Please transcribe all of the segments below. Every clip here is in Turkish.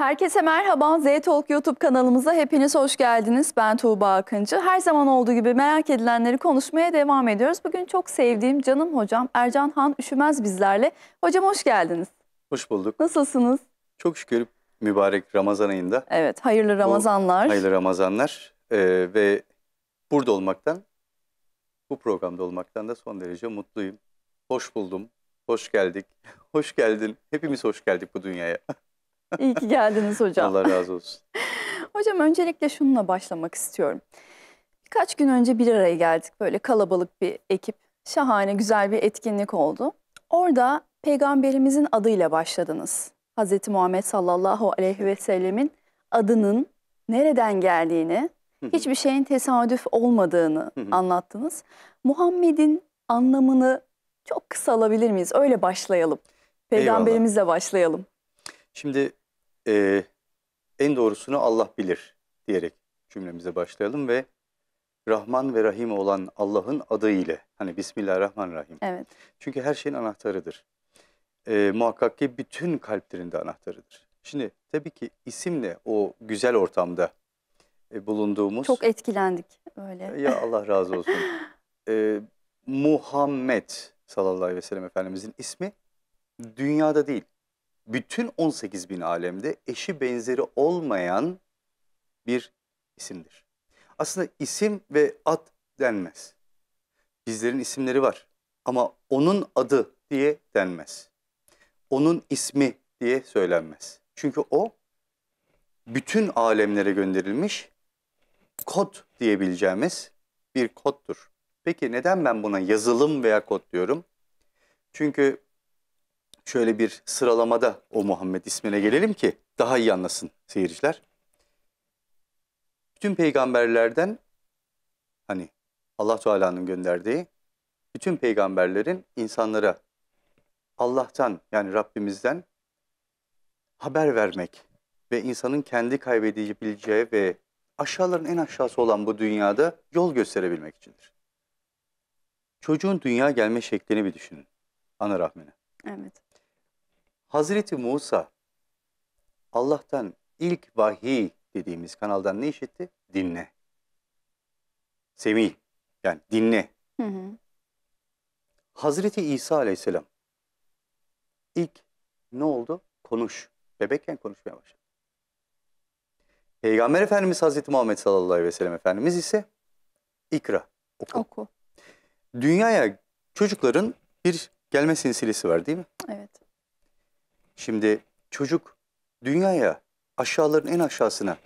Herkese merhaba. Z Talk YouTube kanalımıza hepiniz hoş geldiniz. Ben Tuğba Akıncı. Her zaman olduğu gibi merak edilenleri konuşmaya devam ediyoruz. Bugün çok sevdiğim canım hocam Ercan Han Üşümez bizlerle. Hocam hoş geldiniz. Hoş bulduk. Nasılsınız? Çok şükür mübarek Ramazan ayında. Evet, hayırlı Ramazanlar. Bu, hayırlı Ramazanlar ee, ve burada olmaktan, bu programda olmaktan da son derece mutluyum. Hoş buldum, hoş geldik, hoş geldin. Hepimiz hoş geldik bu dünyaya. İyi ki geldiniz hocam. Allah razı olsun. hocam öncelikle şununla başlamak istiyorum. Birkaç gün önce bir araya geldik böyle kalabalık bir ekip. Şahane güzel bir etkinlik oldu. Orada peygamberimizin adıyla başladınız. Hazreti Muhammed sallallahu aleyhi ve sellemin adının nereden geldiğini, hiçbir şeyin tesadüf olmadığını anlattınız. Muhammed'in anlamını çok kısa alabilir miyiz? Öyle başlayalım. Peygamberimizle Eyvallah. başlayalım. Şimdi e, en doğrusunu Allah bilir diyerek cümlemize başlayalım ve Rahman ve Rahim olan Allah'ın adı ile hani Bismillahirrahmanirrahim. Evet. Çünkü her şeyin anahtarıdır. E, muhakkak ki bütün kalplerin de anahtarıdır. Şimdi tabii ki isimle o güzel ortamda e, bulunduğumuz. Çok etkilendik öyle. E, ya Allah razı olsun. e, Muhammed sallallahu aleyhi ve sellem Efendimizin ismi dünyada değil bütün 18 bin alemde eşi benzeri olmayan bir isimdir. Aslında isim ve ad denmez. Bizlerin isimleri var ama onun adı diye denmez. Onun ismi diye söylenmez. Çünkü o bütün alemlere gönderilmiş kod diyebileceğimiz bir koddur. Peki neden ben buna yazılım veya kod diyorum? Çünkü Şöyle bir sıralamada o Muhammed ismine gelelim ki daha iyi anlasın seyirciler. Bütün peygamberlerden hani Allah Teala'nın gönderdiği bütün peygamberlerin insanlara Allah'tan yani Rabbimizden haber vermek ve insanın kendi kaybedebileceği ve aşağıların en aşağısı olan bu dünyada yol gösterebilmek içindir. Çocuğun dünya gelme şeklini bir düşünün. Ana rahmine. Evet. Hazreti Musa Allah'tan ilk vahiy dediğimiz kanaldan ne işitti? Dinle. Semih yani dinle. Hı hı. Hazreti İsa aleyhisselam ilk ne oldu? Konuş. Bebekken konuşmaya başladı. Peygamber Efendimiz Hazreti Muhammed sallallahu aleyhi ve sellem Efendimiz ise ikra, oku. oku. Dünyaya çocukların bir gelme silsilesi var değil mi? Evet. Şimdi çocuk dünyaya aşağıların en aşağısına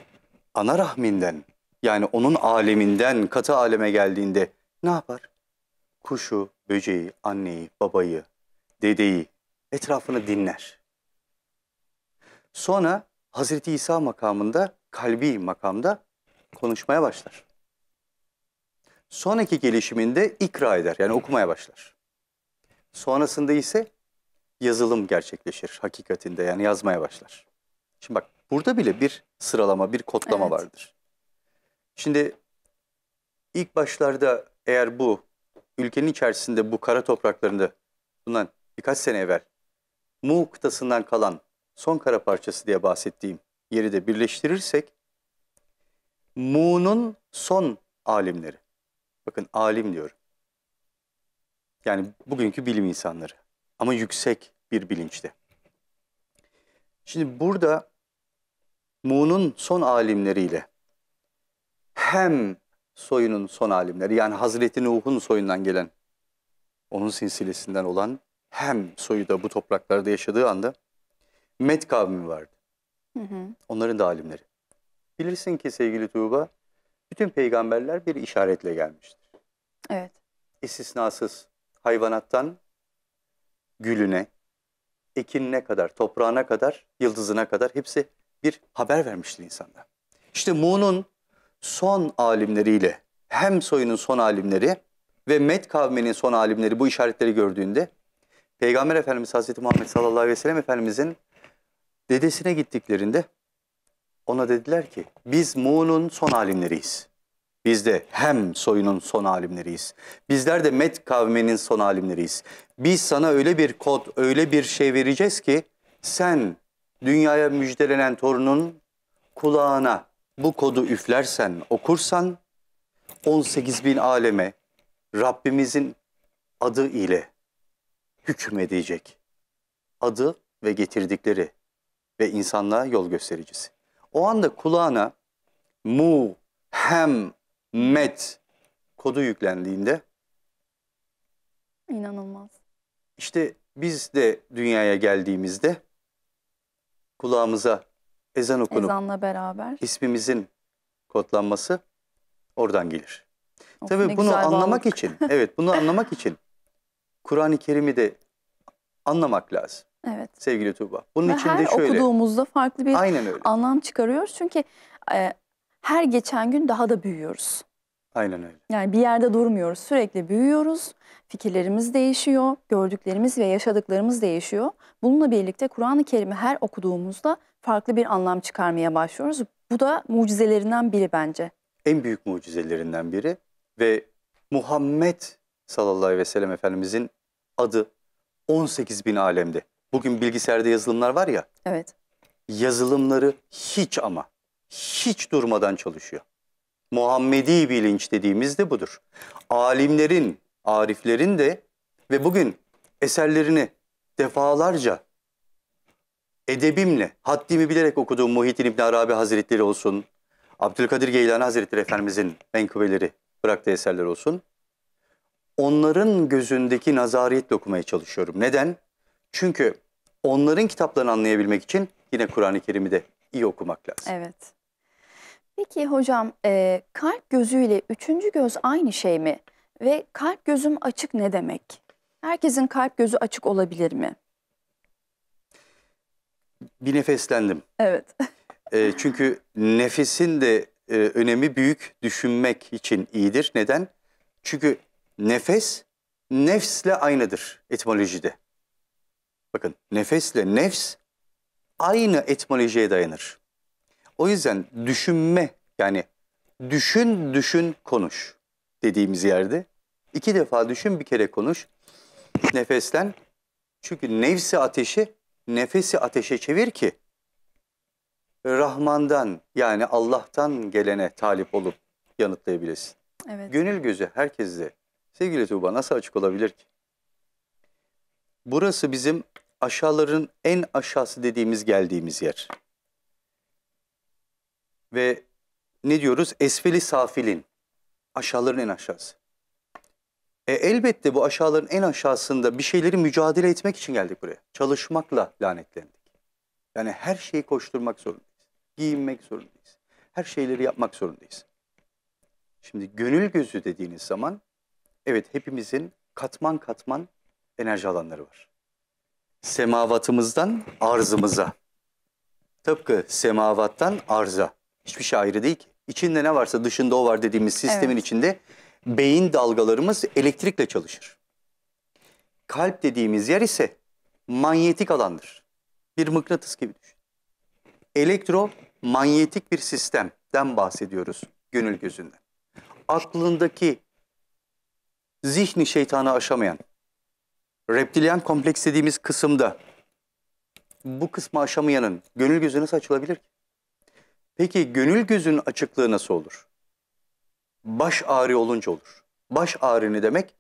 ana rahminden yani onun aleminden katı aleme geldiğinde ne yapar? Kuşu, böceği, anneyi, babayı, dedeyi etrafını dinler. Sonra Hazreti İsa makamında, kalbi makamda konuşmaya başlar. Sonraki gelişiminde ikra eder yani okumaya başlar. Sonrasında ise yazılım gerçekleşir hakikatinde yani yazmaya başlar. Şimdi bak burada bile bir sıralama, bir kodlama evet. vardır. Şimdi ilk başlarda eğer bu ülkenin içerisinde bu kara topraklarında bundan birkaç sene evvel Mu kıtasından kalan son kara parçası diye bahsettiğim yeri de birleştirirsek Mu'nun son alimleri. Bakın alim diyorum. Yani bugünkü bilim insanları ama yüksek bir bilinçte. Şimdi burada Mu'nun son alimleriyle hem soyunun son alimleri yani Hazreti Nuh'un soyundan gelen onun sinsilesinden olan hem soyu da bu topraklarda yaşadığı anda Med kavmi vardı. Hı hı. Onların da alimleri. Bilirsin ki sevgili Tuğba bütün peygamberler bir işaretle gelmiştir. Evet. İstisnasız hayvanattan gülüne, ekinine kadar, toprağına kadar, yıldızına kadar hepsi bir haber vermişti insanda. İşte Mu'nun son alimleriyle hem soyunun son alimleri ve Med kavminin son alimleri bu işaretleri gördüğünde Peygamber Efendimiz Hazreti Muhammed sallallahu aleyhi ve sellem Efendimizin dedesine gittiklerinde ona dediler ki biz Mu'nun son alimleriyiz. Biz de hem soyunun son alimleriyiz. Bizler de Met kavminin son alimleriyiz. Biz sana öyle bir kod, öyle bir şey vereceğiz ki sen dünyaya müjdelenen torunun kulağına bu kodu üflersen, okursan 18 bin aleme Rabbimizin adı ile hükmedecek. Adı ve getirdikleri ve insanlığa yol göstericisi. O anda kulağına mu hem met kodu yüklendiğinde inanılmaz. İşte biz de dünyaya geldiğimizde kulağımıza ezan okunup Ezanla beraber. ismimizin kodlanması oradan gelir. Of, Tabii bunu anlamak bağladık. için, evet bunu anlamak için Kur'an-ı Kerim'i de anlamak lazım Evet. sevgili Tuğba. Bunun Ve için her de şöyle. okuduğumuzda farklı bir anlam çıkarıyor. Çünkü e, her geçen gün daha da büyüyoruz. Aynen öyle. Yani bir yerde durmuyoruz, sürekli büyüyoruz. Fikirlerimiz değişiyor, gördüklerimiz ve yaşadıklarımız değişiyor. Bununla birlikte Kur'an-ı Kerim'i her okuduğumuzda farklı bir anlam çıkarmaya başlıyoruz. Bu da mucizelerinden biri bence. En büyük mucizelerinden biri ve Muhammed sallallahu aleyhi ve sellem Efendimizin adı 18 bin alemde. Bugün bilgisayarda yazılımlar var ya. Evet. Yazılımları hiç ama hiç durmadan çalışıyor. Muhammedi bilinç dediğimiz de budur. Alimlerin, ariflerin de ve bugün eserlerini defalarca edebimle, haddimi bilerek okuduğum Muhittin İbn Arabi Hazretleri olsun, Abdülkadir Geylani Hazretleri Efendimizin menkıbeleri bıraktığı eserler olsun. Onların gözündeki nazariyetle okumaya çalışıyorum. Neden? Çünkü onların kitaplarını anlayabilmek için yine Kur'an-ı Kerim'i de iyi okumak lazım. Evet. Peki hocam e, kalp gözüyle üçüncü göz aynı şey mi? Ve kalp gözüm açık ne demek? Herkesin kalp gözü açık olabilir mi? Bir nefeslendim. Evet. e, çünkü nefesin de e, önemi büyük düşünmek için iyidir. Neden? Çünkü nefes nefsle aynıdır etimolojide. Bakın nefesle nefs aynı etimolojiye dayanır. O yüzden düşünme yani düşün düşün konuş dediğimiz yerde iki defa düşün bir kere konuş. Nefeslen çünkü nefsi ateşi nefesi ateşe çevir ki Rahman'dan yani Allah'tan gelene talip olup yanıtlayabilirsin. Evet. Gönül gözü herkeste. Sevgili Tuğba nasıl açık olabilir ki? Burası bizim aşağıların en aşağısı dediğimiz geldiğimiz yer. Ve ne diyoruz? Esfeli safilin. Aşağıların en aşağısı. E, elbette bu aşağıların en aşağısında bir şeyleri mücadele etmek için geldik buraya. Çalışmakla lanetlendik. Yani her şeyi koşturmak zorundayız. Giyinmek zorundayız. Her şeyleri yapmak zorundayız. Şimdi gönül gözü dediğiniz zaman evet hepimizin katman katman enerji alanları var. Semavatımızdan arzımıza. Tıpkı semavattan arza. Hiçbir şey ayrı değil ki. İçinde ne varsa dışında o var dediğimiz sistemin evet. içinde beyin dalgalarımız elektrikle çalışır. Kalp dediğimiz yer ise manyetik alandır. Bir mıknatıs gibi düşün. Elektromanyetik bir sistemden bahsediyoruz gönül gözünden. Aklındaki zihni şeytanı aşamayan, reptilyen kompleks dediğimiz kısımda bu kısmı aşamayanın gönül gözü nasıl açılabilir ki? Peki gönül gözün açıklığı nasıl olur? Baş ağrı olunca olur. Baş ağrı ne demek?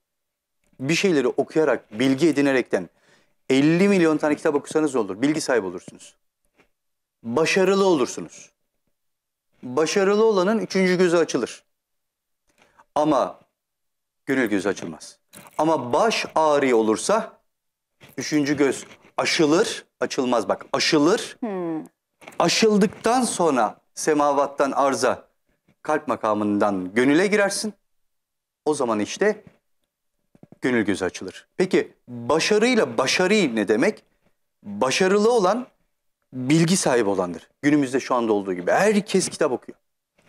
Bir şeyleri okuyarak, bilgi edinerekten 50 milyon tane kitap okusanız olur. Bilgi sahibi olursunuz. Başarılı olursunuz. Başarılı olanın üçüncü gözü açılır. Ama gönül gözü açılmaz. Ama baş ağrı olursa üçüncü göz aşılır, açılmaz bak aşılır. Hmm. Aşıldıktan sonra semavattan arza, kalp makamından gönüle girersin. O zaman işte gönül gözü açılır. Peki başarıyla başarı ne demek? Başarılı olan bilgi sahibi olandır. Günümüzde şu anda olduğu gibi herkes kitap okuyor.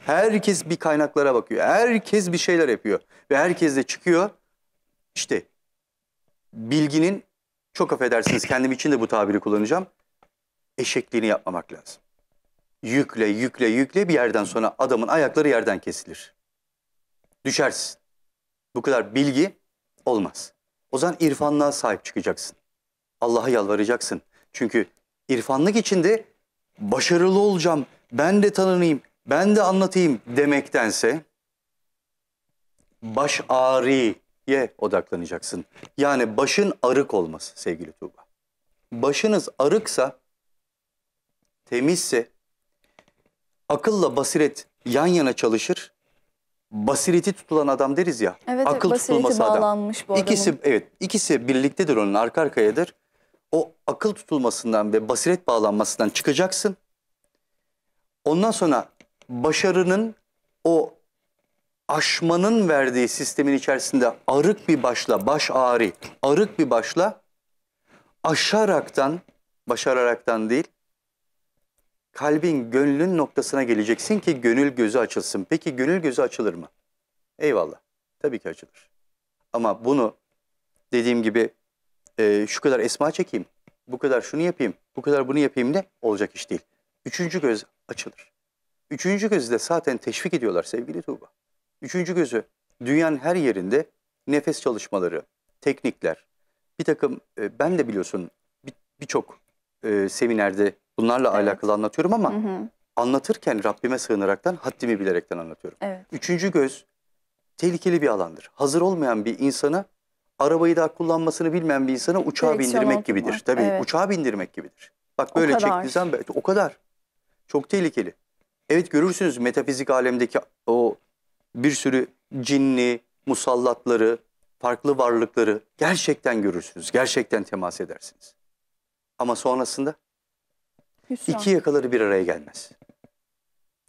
Herkes bir kaynaklara bakıyor. Herkes bir şeyler yapıyor. Ve herkes de çıkıyor. İşte bilginin çok affedersiniz kendim için de bu tabiri kullanacağım. Eşekliğini yapmamak lazım yükle, yükle, yükle bir yerden sonra adamın ayakları yerden kesilir. Düşersin. Bu kadar bilgi olmaz. O zaman irfanlığa sahip çıkacaksın. Allah'a yalvaracaksın. Çünkü irfanlık içinde başarılı olacağım, ben de tanınayım, ben de anlatayım demektense baş ağrıya odaklanacaksın. Yani başın arık olması sevgili Tuğba. Başınız arıksa, temizse akılla basiret yan yana çalışır. Basireti tutulan adam deriz ya. Evet, akıl evet, tutulması adam. Bu adamın. ikisi evet, ikisi birliktedir onun arka arkayadır. O akıl tutulmasından ve basiret bağlanmasından çıkacaksın. Ondan sonra başarının o aşmanın verdiği sistemin içerisinde arık bir başla, baş ağrı, arık bir başla aşaraktan, başararaktan değil, kalbin, gönlün noktasına geleceksin ki gönül gözü açılsın. Peki gönül gözü açılır mı? Eyvallah. Tabii ki açılır. Ama bunu dediğim gibi e, şu kadar esma çekeyim, bu kadar şunu yapayım, bu kadar bunu yapayım de olacak iş değil. Üçüncü göz açılır. Üçüncü gözü de zaten teşvik ediyorlar sevgili Tuğba. Üçüncü gözü dünyanın her yerinde nefes çalışmaları, teknikler, bir takım e, ben de biliyorsun birçok bir, e, seminerde Bunlarla evet. alakalı anlatıyorum ama hı hı. anlatırken Rabbime sığınaraktan haddimi bilerekten anlatıyorum. Evet. Üçüncü göz tehlikeli bir alandır. Hazır olmayan bir insana arabayı daha kullanmasını bilmeyen bir insana uçağa Direksiyon bindirmek oturma. gibidir. Tabii evet. uçağa bindirmek gibidir. Bak böyle çektiysen o kadar. Çok tehlikeli. Evet görürsünüz metafizik alemdeki o bir sürü cinni, musallatları, farklı varlıkları gerçekten görürsünüz. Gerçekten temas edersiniz. Ama sonrasında Hüsran. İki yakaları bir araya gelmez.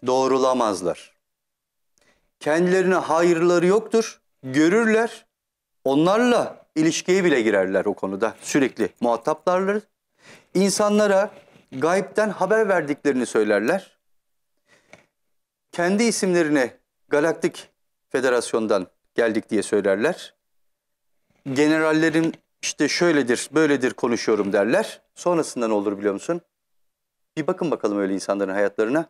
Doğrulamazlar. Kendilerine hayırları yoktur. Görürler. Onlarla ilişkiye bile girerler o konuda. Sürekli muhataplarlar. İnsanlara gayipten haber verdiklerini söylerler. Kendi isimlerine Galaktik Federasyon'dan geldik diye söylerler. Generallerin işte şöyledir, böyledir konuşuyorum derler. Sonrasında ne olur biliyor musun? Bir bakın bakalım öyle insanların hayatlarına.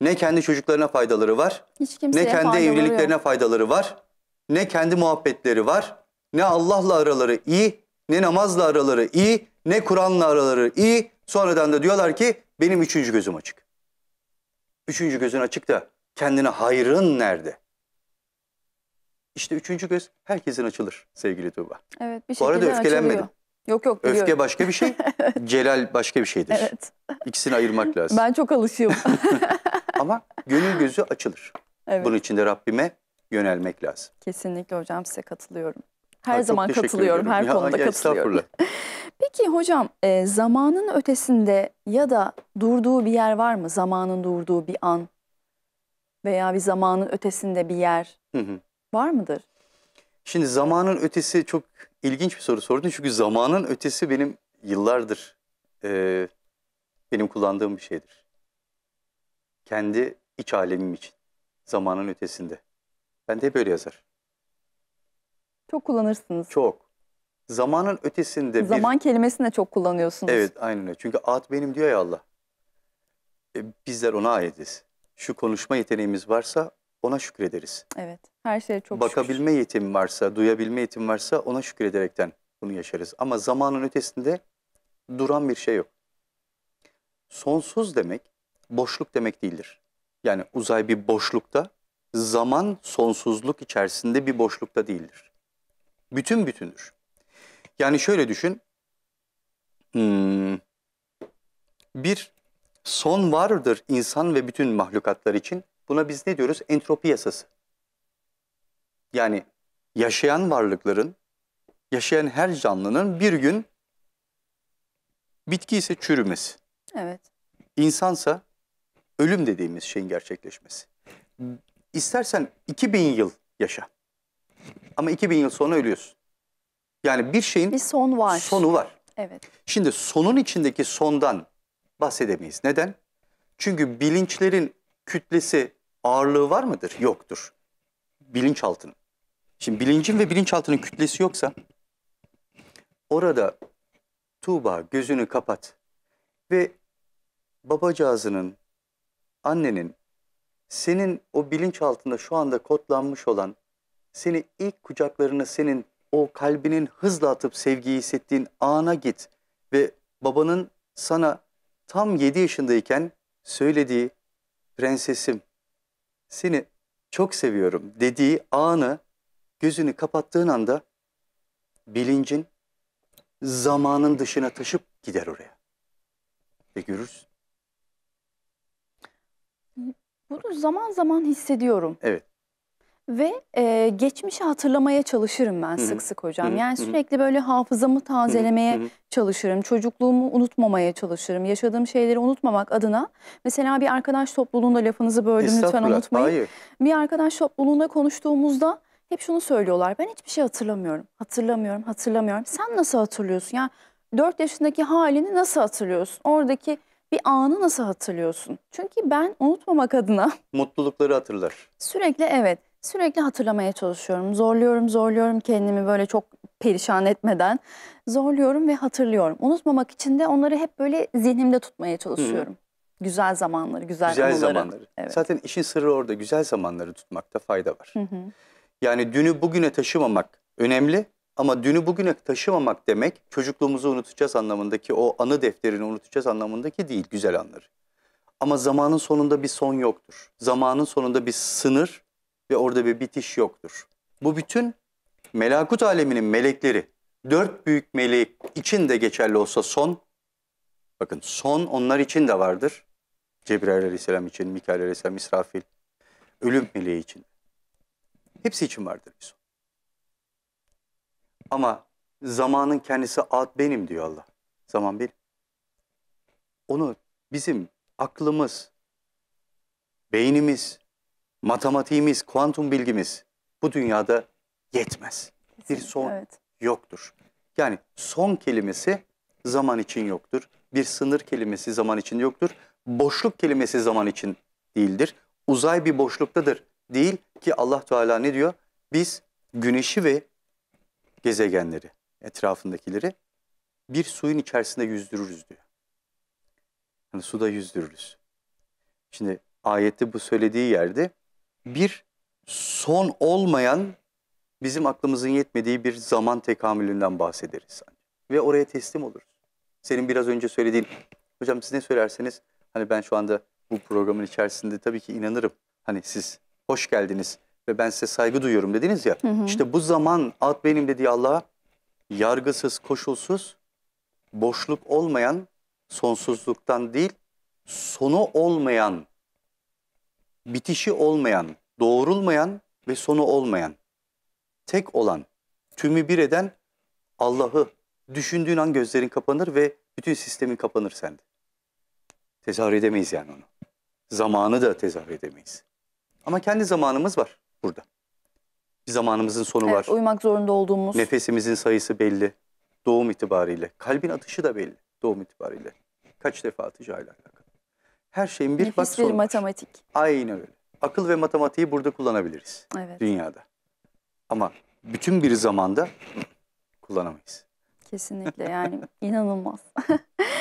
Ne kendi çocuklarına faydaları var, Hiç ne kendi faydaları evliliklerine yok. faydaları var, ne kendi muhabbetleri var, ne Allah'la araları iyi, ne namazla araları iyi, ne Kur'an'la araları iyi. Sonradan da diyorlar ki benim üçüncü gözüm açık. Üçüncü gözün açık da kendine hayrın nerede? İşte üçüncü göz herkesin açılır sevgili Tuğba. Evet bir şekilde Bu arada öfkelenmedim. Açılıyor. Yok yok biliyorum. Öfke başka bir şey, Celal başka bir şeydir. Evet. İkisini ayırmak lazım. Ben çok alışığım. Ama gönül gözü açılır. Evet. Bunun için de Rabbime yönelmek lazım. Kesinlikle hocam size katılıyorum. Her ha, zaman katılıyorum, ediyorum. her ya, konuda ya, katılıyorum. Peki hocam e, zamanın ötesinde ya da durduğu bir yer var mı? Zamanın durduğu bir an veya bir zamanın ötesinde bir yer hı hı. var mıdır? Şimdi zamanın ötesi çok ilginç bir soru sordun. Çünkü zamanın ötesi benim yıllardır e, benim kullandığım bir şeydir. Kendi iç alemim için, zamanın ötesinde. Ben de hep öyle yazar. Çok kullanırsınız. Çok. Zamanın ötesinde Zaman bir... Zaman kelimesini de çok kullanıyorsunuz. Evet, aynen öyle. Çünkü at benim diyor ya Allah. E, bizler ona aitiz. Şu konuşma yeteneğimiz varsa ona şükrederiz. Evet, her şeye çok Bakabilme şükür. yetim varsa, duyabilme yetim varsa ona şükrederekten bunu yaşarız. Ama zamanın ötesinde duran bir şey yok sonsuz demek boşluk demek değildir. Yani uzay bir boşlukta, zaman sonsuzluk içerisinde bir boşlukta değildir. Bütün bütündür. Yani şöyle düşün, hmm, bir son vardır insan ve bütün mahlukatlar için. Buna biz ne diyoruz? Entropi yasası. Yani yaşayan varlıkların, yaşayan her canlının bir gün bitki ise çürümesi. Evet. İnsansa ölüm dediğimiz şeyin gerçekleşmesi. İstersen 2000 yıl yaşa. Ama 2000 yıl sonra ölüyorsun. Yani bir şeyin bir son var. sonu var. Evet. Şimdi sonun içindeki sondan bahsedemeyiz. Neden? Çünkü bilinçlerin kütlesi ağırlığı var mıdır? Yoktur. Bilinçaltının. Şimdi bilincin ve bilinçaltının kütlesi yoksa orada Tuğba gözünü kapat ve babacağızının, annenin, senin o bilinç altında şu anda kodlanmış olan, seni ilk kucaklarına senin o kalbinin hızla atıp sevgiyi hissettiğin ana git ve babanın sana tam 7 yaşındayken söylediği prensesim seni çok seviyorum dediği anı gözünü kapattığın anda bilincin zamanın dışına taşıp gider oraya ve görürsün. Bunu zaman zaman hissediyorum. Evet. Ve e, geçmişi hatırlamaya çalışırım ben Hı -hı. sık sık hocam. Hı -hı. Yani sürekli böyle hafızamı tazelemeye Hı -hı. çalışırım. Çocukluğumu unutmamaya çalışırım. Yaşadığım şeyleri unutmamak adına. Mesela bir arkadaş topluluğunda lafınızı böldüm lütfen unutmayın. Hayır. Bir arkadaş topluluğunda konuştuğumuzda hep şunu söylüyorlar. Ben hiçbir şey hatırlamıyorum. Hatırlamıyorum, hatırlamıyorum. Sen nasıl hatırlıyorsun? Yani 4 yaşındaki halini nasıl hatırlıyorsun? Oradaki bir anı nasıl hatırlıyorsun? Çünkü ben unutmamak adına... Mutlulukları hatırlar. Sürekli evet. Sürekli hatırlamaya çalışıyorum. Zorluyorum, zorluyorum kendimi böyle çok perişan etmeden. Zorluyorum ve hatırlıyorum. Unutmamak için de onları hep böyle zihnimde tutmaya çalışıyorum. Hı. Güzel zamanları, güzel, güzel zamanları. Evet. Zaten işin sırrı orada. Güzel zamanları tutmakta fayda var. Hı hı. Yani dünü bugüne taşımamak önemli. Ama dünü bugüne taşımamak demek çocukluğumuzu unutacağız anlamındaki o anı defterini unutacağız anlamındaki değil güzel anları. Ama zamanın sonunda bir son yoktur. Zamanın sonunda bir sınır ve orada bir bitiş yoktur. Bu bütün melakut aleminin melekleri dört büyük melek için de geçerli olsa son bakın son onlar için de vardır. Cebrail aleyhisselam için, Mikail aleyhisselam, İsrafil, ölüm meleği için. Hepsi için vardır bir son. Ama zamanın kendisi ad benim diyor Allah. Zaman benim. Onu bizim aklımız, beynimiz, matematiğimiz, kuantum bilgimiz bu dünyada yetmez. Kesinlikle, bir son evet. yoktur. Yani son kelimesi zaman için yoktur. Bir sınır kelimesi zaman için yoktur. Boşluk kelimesi zaman için değildir. Uzay bir boşluktadır değil ki Allah Teala ne diyor? Biz güneşi ve gezegenleri, etrafındakileri bir suyun içerisinde yüzdürürüz diyor. Yani suda yüzdürürüz. Şimdi ayette bu söylediği yerde bir son olmayan bizim aklımızın yetmediği bir zaman tekamülünden bahsederiz. Hani. Ve oraya teslim oluruz. Senin biraz önce söylediğin, hocam siz ne söylerseniz hani ben şu anda bu programın içerisinde tabii ki inanırım. Hani siz hoş geldiniz ve ben size saygı duyuyorum dediniz ya. Hı hı. İşte bu zaman ad benim dediği Allah'a yargısız, koşulsuz, boşluk olmayan, sonsuzluktan değil, sonu olmayan, bitişi olmayan, doğrulmayan ve sonu olmayan, tek olan, tümü bir eden Allah'ı düşündüğün an gözlerin kapanır ve bütün sistemin kapanır sende. Tezahür edemeyiz yani onu. Zamanı da tezahür edemeyiz. Ama kendi zamanımız var burada. Bir zamanımızın sonu evet, var. Uyumak zorunda olduğumuz. Nefesimizin sayısı belli. Doğum itibariyle. Kalbin atışı da belli. Doğum itibariyle. Kaç defa atacağıyla alakalı. Her şeyin bir Nefis bak sonu matematik. Var. Aynen öyle. Akıl ve matematiği burada kullanabiliriz. Evet. Dünyada. Ama bütün bir zamanda kullanamayız. Kesinlikle yani inanılmaz.